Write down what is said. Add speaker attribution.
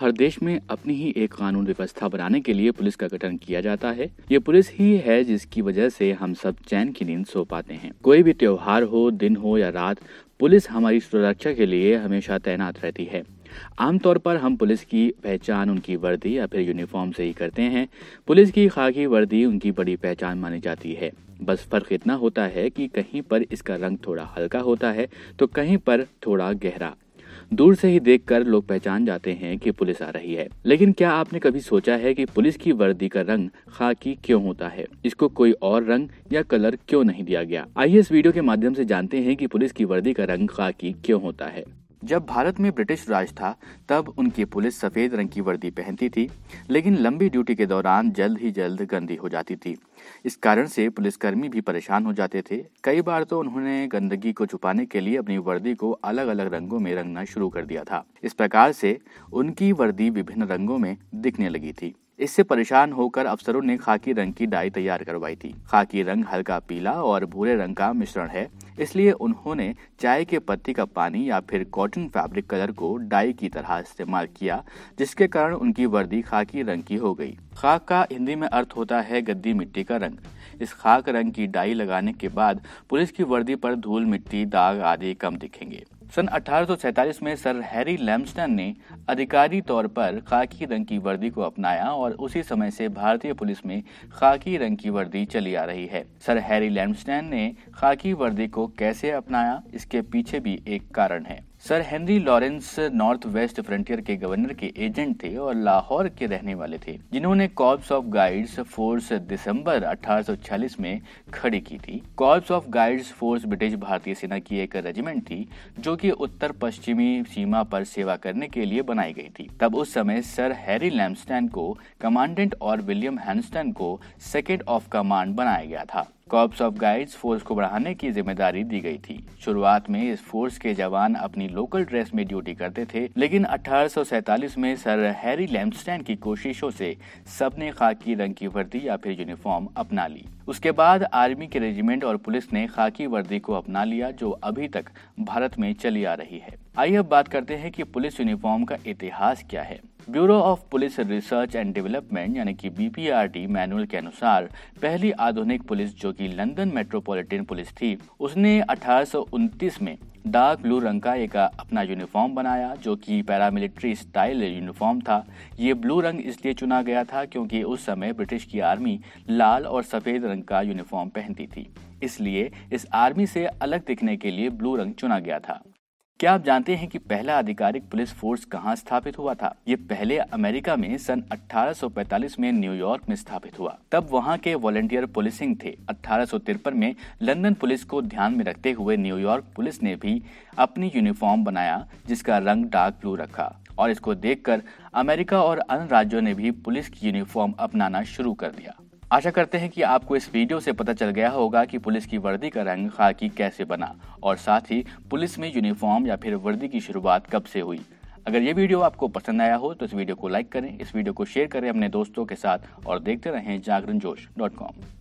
Speaker 1: हर देश में अपनी ही एक कानून व्यवस्था बनाने के लिए पुलिस का गठन किया जाता है ये पुलिस ही है जिसकी वजह से हम सब चैन की नींद सो पाते हैं कोई भी त्योहार हो दिन हो या रात पुलिस हमारी सुरक्षा के लिए हमेशा तैनात रहती है आमतौर पर हम पुलिस की पहचान उनकी वर्दी या फिर यूनिफॉर्म से ही करते हैं पुलिस की खाकी वर्दी उनकी बड़ी पहचान मानी जाती है बस फर्क इतना होता है कि कहीं पर इसका रंग थोड़ा हल्का होता है तो कहीं पर थोड़ा गहरा दूर से ही देखकर लोग पहचान जाते हैं कि पुलिस आ रही है लेकिन क्या आपने कभी सोचा है कि पुलिस की वर्दी का रंग खाकी क्यों होता है इसको कोई और रंग या कलर क्यों नहीं दिया गया आइए इस वीडियो के माध्यम से जानते हैं कि पुलिस की वर्दी का रंग खाकी क्यों होता है जब भारत में ब्रिटिश राज था तब उनकी पुलिस सफेद रंग की वर्दी पहनती थी लेकिन लंबी ड्यूटी के दौरान जल्द ही जल्द गंदी हो जाती थी इस कारण से पुलिसकर्मी भी परेशान हो जाते थे कई बार तो उन्होंने गंदगी को छुपाने के लिए अपनी वर्दी को अलग अलग रंगों में रंगना शुरू कर दिया था इस प्रकार से उनकी वर्दी विभिन्न रंगों में दिखने लगी थी इससे परेशान होकर अफसरों ने खाकी रंग की डाई तैयार करवाई थी खाकी रंग हल्का पीला और भूरे रंग का मिश्रण है इसलिए उन्होंने चाय के पत्ती का पानी या फिर कॉटन फैब्रिक कलर को डाई की तरह इस्तेमाल किया जिसके कारण उनकी वर्दी खाकी रंग की हो गई खाक का हिंदी में अर्थ होता है गद्दी मिट्टी का रंग इस खाक रंग की डाई लगाने के बाद पुलिस की वर्दी पर धूल मिट्टी दाग आदि कम दिखेंगे सन 1847 में सर हैरी लैम्सटन ने अधिकारी तौर पर खाकी रंग की वर्दी को अपनाया और उसी समय से भारतीय पुलिस में खाकी रंग की वर्दी चली आ रही है सर हैरी लैम्सटन ने खाकी वर्दी को कैसे अपनाया इसके पीछे भी एक कारण है sir Henry Lawrence North West Frontier के गवर्नर के एजेंट थे और लाहौर के रहने वाले थे जिन्होंने कॉर्प्स ऑफ गाइड्स फोर्स दिसंबर 1846 में खड़ी की थी corps of guides force British भारतीय सेना की एक रेजिमेंट थी जो कि उत्तर पश्चिमी सीमा पर सेवा करने के लिए बनाई गई थी तब उस समय सर हैरी लैमस्टैन को कमांडेंट और विलियम हैंस्टन को सेकेंड ऑफ कमांड बनाया गया था कॉप्स ऑफ गाइड्स फोर्स को बढ़ाने की जिम्मेदारी दी गई थी शुरुआत में इस फोर्स के जवान अपनी लोकल ड्रेस में ड्यूटी करते थे लेकिन अठारह में सर हैरी लैम्पस्टैंड की कोशिशों से सबने खाकी रंग की वर्दी या फिर यूनिफॉर्म अपना ली उसके बाद आर्मी के रेजिमेंट और पुलिस ने खाकी वर्दी को अपना लिया जो अभी तक भारत में चली आ रही है आइए अब बात करते हैं कि पुलिस यूनिफॉर्म का इतिहास क्या है bureau of police research and development यानी कि बी मैनुअल के अनुसार पहली आधुनिक पुलिस जो कि लंदन मेट्रोपॉलिटन पुलिस थी उसने अठारह में डार्क ब्लू रंग का एक अपना यूनिफॉर्म बनाया जो कि पैरामिलिट्री स्टाइल यूनिफॉर्म था ये ब्लू रंग इसलिए चुना गया था क्योंकि उस समय ब्रिटिश की आर्मी लाल और सफ़ेद रंग का यूनिफॉर्म पहनती थी इसलिए इस आर्मी से अलग दिखने के लिए ब्लू रंग चुना गया था क्या आप जानते हैं कि पहला आधिकारिक पुलिस फोर्स कहाँ स्थापित हुआ था ये पहले अमेरिका में सन 1845 में न्यूयॉर्क में स्थापित हुआ तब वहाँ के वॉलेंटियर पुलिसिंग थे अठारह में लंदन पुलिस को ध्यान में रखते हुए न्यूयॉर्क पुलिस ने भी अपनी यूनिफॉर्म बनाया जिसका रंग डार्क ब्लू रखा और इसको देखकर अमेरिका और अन्य राज्यों ने भी पुलिस की यूनिफॉर्म अपनाना शुरू कर दिया आशा करते हैं कि आपको इस वीडियो से पता चल गया होगा कि पुलिस की वर्दी का रंग खाकी कैसे बना और साथ ही पुलिस में यूनिफॉर्म या फिर वर्दी की शुरुआत कब से हुई अगर ये वीडियो आपको पसंद आया हो तो इस वीडियो को लाइक करें इस वीडियो को शेयर करें अपने दोस्तों के साथ और देखते रहें जागरण जोश डॉट कॉम